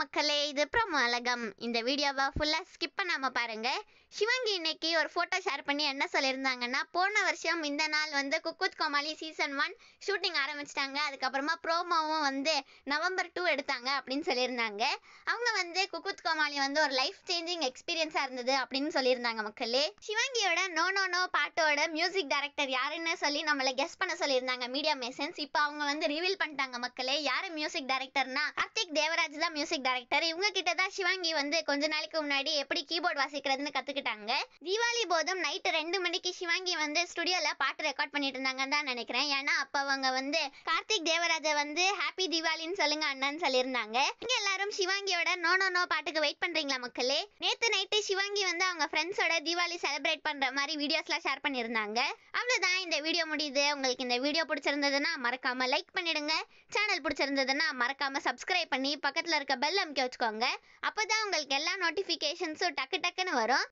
மக்களே இது பிரம்ம அழகம் இந்த வீடியோவை ஃபுல்லாக ஸ்கிப் பண்ணாம பாருங்க சிவங்கி இன்னைக்கு ஒரு ஃபோட்டோ ஷேர் பண்ணி என்ன சொல்லியிருந்தாங்கன்னா போன வருஷம் இந்த நாள் வந்து cook Comali season one shooting ஆரம்பிச்சிட்டாங்க அதுக்கப்புறமா ப்ரோமோவும் வந்து நவம்பர் டூ எடுத்தாங்க அப்படின்னு சொல்லியிருந்தாங்க அவங்க வந்து குக்குத் கோமாளி வந்து ஒரு லைஃப் சேஞ்சிங் எக்ஸ்பீரியன்ஸாக இருந்தது அப்படின்னு சொல்லியிருந்தாங்க மக்களே சிவங்கியோட நோ நோ நோ பாட்டோட மியூசிக் டைரக்டர் யாருன்னு சொல்லி நம்மளை கெஸ் பண்ண சொல்லியிருந்தாங்க மீடியா மெசன்ஸ் இப்போ அவங்க வந்து ரிவீல் பண்ணிட்டாங்க மக்களே யார் மியூசிக் டைரக்டர்னா கார்த்திக் தேவராஜ் தான் மியூசிக் டைரக்டர் இவங்க கிட்ட தான் சிவாங்கி வந்து கொஞ்ச நாளைக்கு முன்னாடி எப்படி கீபோர்ட் வாசிக்கிறதுன்னு கத்துக்கிட்டாங்க தீபாவளி போதும் நைட்டு ரெண்டு மணிக்கு சிவாங்கி வந்து ஸ்டுடியோல பாட்டு ரெக்கார்ட் பண்ணிட்டு இருந்தாங்கன்னு தான் நினைக்கிறேன் ஏன்னா அப்ப அவங்க வந்து கார்த்திக் தேவராஜ வந்து ஹாப்பி தீபாவளின்னு சொல்லுங்க அண்ணான்னு சொல்லியிருந்தாங்க இங்க எல்லாரும் சிவாங்கியோட நோ நோ நோ பாட்டுக்கு வெயிட் பண்றீங்களா மக்களே நேத்து நைட்டு சிவாங்கி வந்து அவங்க ஃப்ரெண்ட்ஸோட தீபாவளி செலிப்ரேட் பண்ற மாதிரி வீடியோஸ்லாம் ஷேர் பண்ணியிருந்தாங்க அவ்வளவுதான் இந்த வீடியோ முடியுது உங்களுக்கு இந்த வீடியோ பிடிச்சிருந்ததுன்னா மறக்காம லைக் பண்ணிடுங்க சேனல் பிடிச்சிருந்ததுன்னா மறக்காம சப்ஸ்கிரைப் பண்ணி பக்கத்துல இருக்க பெல் பெல் அமுக்கி வச்சுக்கோங்க அப்போ தான் உங்களுக்கு எல்லா நோட்டிஃபிகேஷன்ஸும் டக்கு டக்குன்னு வரும்